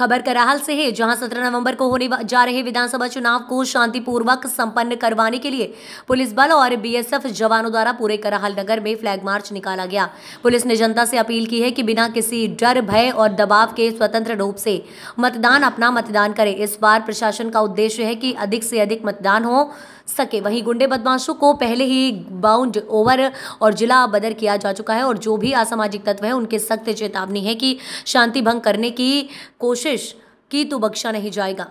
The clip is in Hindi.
खबर कराहल से है जहां 17 नवंबर को होने जा रहे विधानसभा चुनाव को शांतिपूर्वक संपन्न करवाने के लिए पुलिस बल और बीएसएफ जवानों द्वारा पूरे कराहल नगर में फ्लैग मार्च निकाला गया पुलिस ने जनता से अपील की है कि बिना किसी डर भय और दबाव के स्वतंत्र रूप से मतदान अपना मतदान करें इस बार प्रशासन का उद्देश्य है कि अधिक से अधिक मतदान हो सके वहीं गुंडे बदमाशों को पहले ही बाउंड ओवर और जिला बदर किया जा चुका है और जो भी असामाजिक तत्व है उनके सख्त चेतावनी है कि शांति भंग करने की कोशिश कोशिश की तो बख्शा नहीं जाएगा